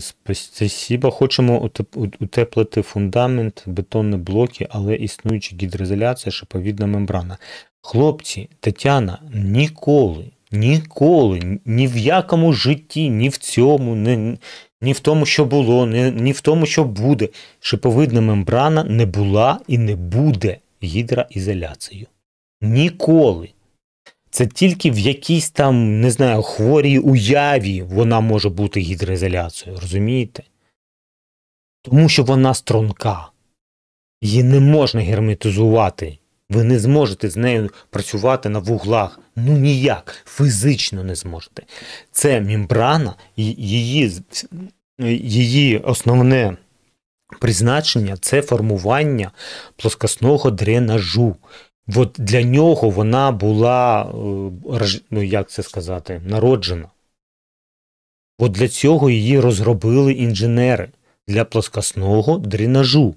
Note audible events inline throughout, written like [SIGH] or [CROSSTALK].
Спасибо. Хочемо утеплити фундамент, бетонні блоки, але існуюча гідроізоляція, шиповідна мембрана. Хлопці, Тетяна, ніколи, ніколи, ні в якому житті, ні в цьому, ні, ні в тому, що було, ні, ні в тому, що буде. Шиповидна мембрана не була і не буде гідроізоляцією. Ніколи. Це тільки в якійсь там, не знаю, хворій уяві вона може бути гідроізоляцією, розумієте? Тому що вона стронка. Її не можна герметизувати. Ви не зможете з нею працювати на вуглах. Ну ніяк. Фізично не зможете. Це мембрана, її, її основне. Призначення це формування плоскосного дренажу, от для нього вона була, е, ну як це сказати, народжена. От для цього її розробили інженери для плоскосного дренажу.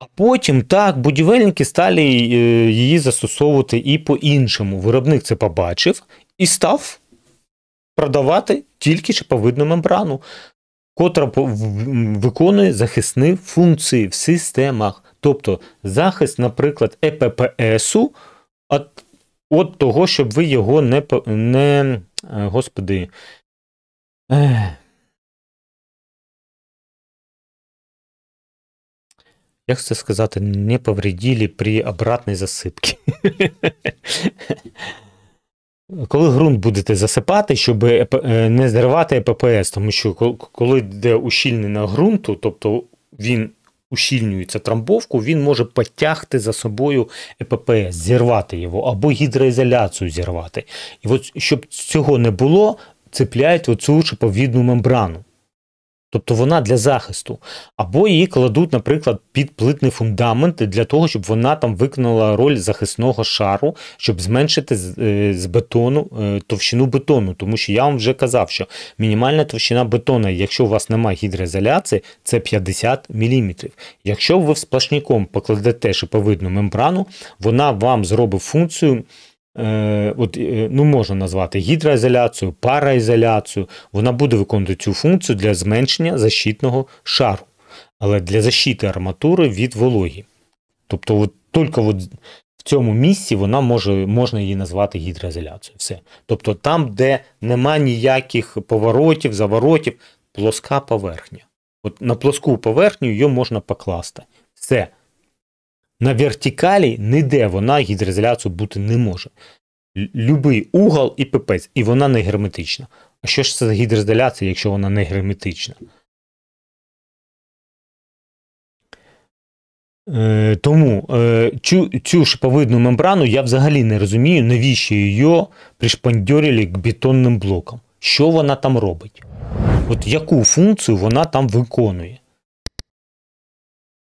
А потім так, будівельники стали е, її застосовувати і по-іншому. Виробник це побачив і став продавати тільки шиповидну мембрану, котра виконує захисні функції в системах. Тобто захист, наприклад, ЕППСу от, от того, щоб ви його не. не е, Господи. Як це сказати, не повредили при обратній засипці. [LAUGHS] Коли ґрунт будете засипати, щоб е, е, не зривати ППС, тому що коли йде ущільнення ґрунту, тобто він ущільнюється трамбовку, він може потягти за собою ЕППС, зірвати його або гідроізоляцію зірвати. І от щоб цього не було, цепляють оцю шиповідну мембрану. Тобто вона для захисту. Або її кладуть, наприклад, під плитний фундамент для того, щоб вона там виконала роль захисного шару, щоб зменшити з е, бетону е, товщину бетону. Тому що я вам вже казав, що мінімальна товщина бетону, якщо у вас немає гідроізоляції, це 50 мм. Якщо ви сплашняком покладете шиповидну мембрану, вона вам зробить функцію. Е, от, е, ну можна назвати гідроізоляцію, параізоляцію, вона буде виконувати цю функцію для зменшення защитного шару, але для защити арматури від вологі. Тобто, от, тільки от в цьому місці вона може можна її назвати гідроізоляцією. Все. Тобто там, де нема ніяких поворотів, заворотів, плоска поверхня. От На плоску поверхню її можна покласти. Все на вертикалі ніде вона гідроізоляцію бути не може. Любий угол і пипець, і вона не герметична. А що ж це за гідроізоляція, якщо вона не герметична? Е, тому е, цю, цю шиповидну мембрану я взагалі не розумію, навіщо її пришпандьорили к бетонним блокам. Що вона там робить? От яку функцію вона там виконує?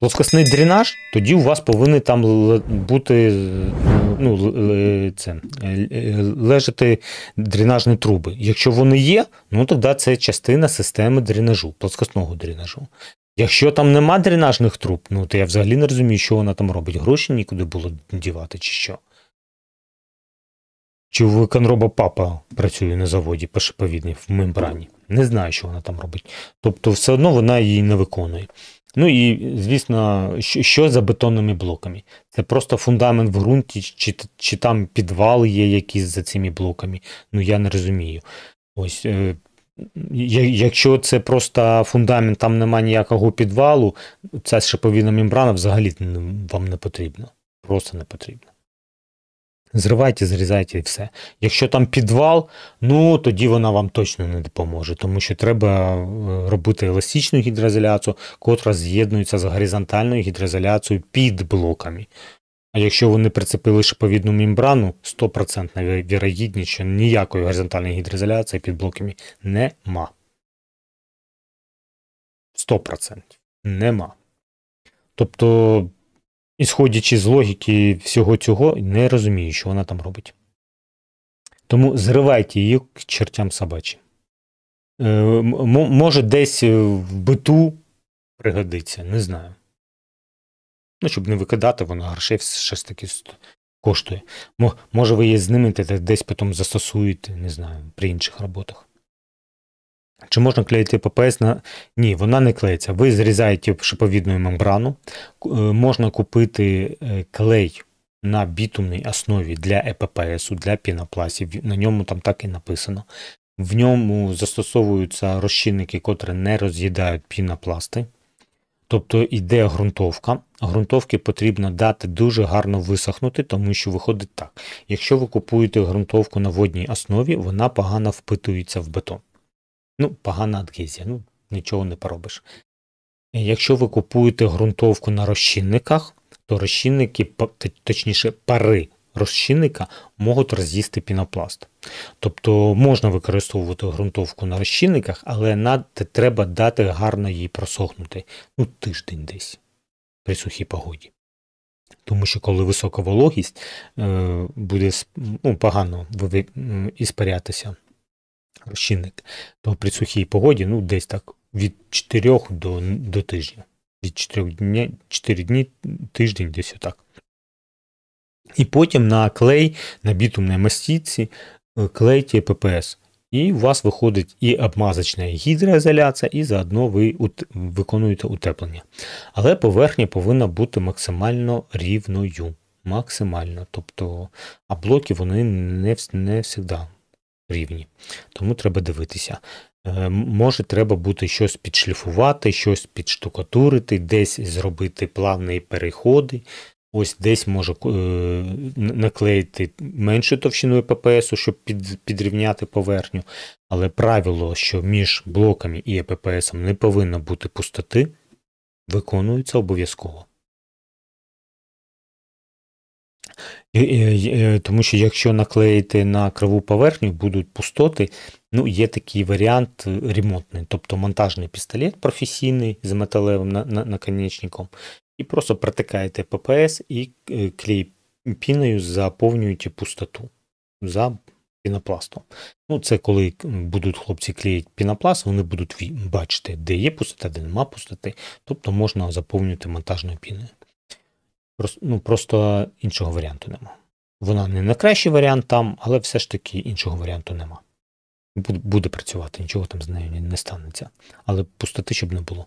Плоскосний дренаж, тоді у вас повинні там бути ну, е, це, е, лежати дренажні труби. Якщо вони є, ну тоді це частина системи дренажу, плоскосного дренажу. Якщо там нема дренажних труб, ну то я взагалі не розумію, що вона там робить. Гроші нікуди було дівати, чи що. Чи в Канроба папа працює на заводі першоповідний в мембрані? Не знаю, що вона там робить. Тобто, все одно вона її не виконує. Ну і звісно, що за бетонними блоками? Це просто фундамент в ґрунті, чи чи там підвали є якісь за цими блоками. Ну я не розумію. Ось е, якщо це просто фундамент, там немає ніякого підвалу, ця шиповідна мембрана взагалі вам не потрібна. Просто не потрібна. Зривайте, зрізайте і все. Якщо там підвал, ну тоді вона вам точно не допоможе, тому що треба е, робити еластичну гідроізоляцію, котра з'єднується з горизонтальною гідроізоляцією під блоками. А якщо вони прицепили шиповідну мембрану, 100% вірогідність, що ніякої горизонтальної гідроізоляції під блоками нема. 100% нема. Тобто ісходячи з логіки всього цього, не розумію, що вона там робить. Тому зривайте її к чертям собачим. Е, може, десь е, в биту пригодиться, не знаю. Ну, щоб не викидати, вона грошей все ж таки коштує. Може, ви її знимете, десь потім застосуєте, не знаю, при інших роботах. Чи можна клеїти ППС на. Ні, вона не клеїться. Ви зрізаєте шиповідну мембрану. Е, можна купити е, клей на бітумній основі для ЕППС, для пінопластів. На ньому там так і написано. В ньому застосовуються розчинники, котрі не роз'їдають пінопласти. Тобто йде ґрунтовка. Грунтовки потрібно дати дуже гарно висохнути, тому що виходить так. Якщо ви купуєте ґрунтовку на водній основі, вона погано впитується в бетон. Ну, погана адгезія, ну нічого не поробиш. Якщо ви купуєте ґрунтовку на розчинниках, то розчинники, точніше, пари розчинника можуть роз'їсти пінопласт. Тобто можна використовувати ґрунтовку на розчинниках, але над, треба дати гарно її просохнути. Ну, тиждень десь при сухій погоді. Тому що, коли висока вологість, е, буде ну, погано іспарятися розчинник, то при сухій погоді ну десь так від 4 до до тижня. Від 4 дня, 4 дні тиждень десь отак. І потім на клей, на бітумній мастіці е, клейте ППС. І у вас виходить і обмазочна гідроізоляція, і заодно ви виконуєте утеплення. Але поверхня повинна бути максимально рівною. Максимально. Тобто, а блоки вони не завжди рівні. Тому треба дивитися. Е, може, треба бути щось підшліфувати, щось підштукатурити, десь зробити плавні переходи. Ось десь може е, наклеїти меншу товщину ППС, щоб під, підрівняти поверхню. Але правило, що між блоками і ЕППС не повинно бути пустоти, виконується обов'язково. Е, тому що якщо наклеїти на криву поверхню, будуть пустоти. Ну, є такий варіант е, ремонтний, тобто монтажний пістолет професійний з металевим наконечником, і просто протикаєте ППС і е, клей піною заповнюєте пустоту за пінопластом. Ну, це коли будуть хлопці клеїти пінопласт, вони будуть бачити, де є пустота, де нема пустоти, тобто можна заповнювати монтажною піною. Просто, ну, просто іншого варіанту нема. Вона не найкращий варіант там, але все ж таки іншого варіанту нема. Буде працювати, нічого там з нею не станеться. Але пустоти, щоб не було.